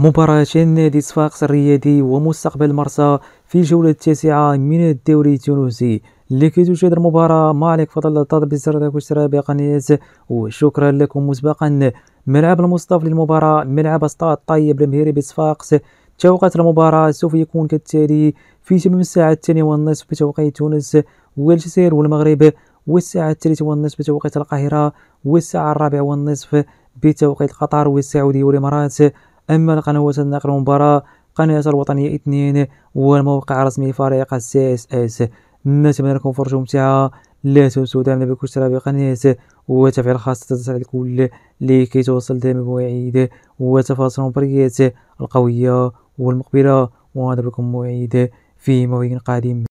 مباراة نادي صفاقس الريادي ومستقبل مرسى في الجولة التاسعة من الدوري التونسي لكي تشاهد المباراة ما عليك فضل تضرب بزر لايك واشتراك قناة وشكرا لكم مسبقا ملعب المصطفى للمباراة ملعب استاد طيب المهيري بصفاقس توقيت المباراة سوف يكون كالتالي في تمام الساعة الثانية والنصف بتوقيت تونس والجزائر والمغرب والساعة الثالثة والنصف بتوقيت القاهرة والساعة الرابعة والنصف بتوقيت قطر والسعودية والإمارات أما القنوات النقل المباراة قناة الوطنية اثنين والموقع الرسمي فريق السي اس اس نتمنى لكم فرجة ممتعة لا تنسوا دعمنا بالاشتراك بقناة وتفعيل خاصة تتفعيل الكل لكي توصل دائما بمواعيد وتفاصيل المباريات القوية والمقبلة لكم موعد في موعد قادم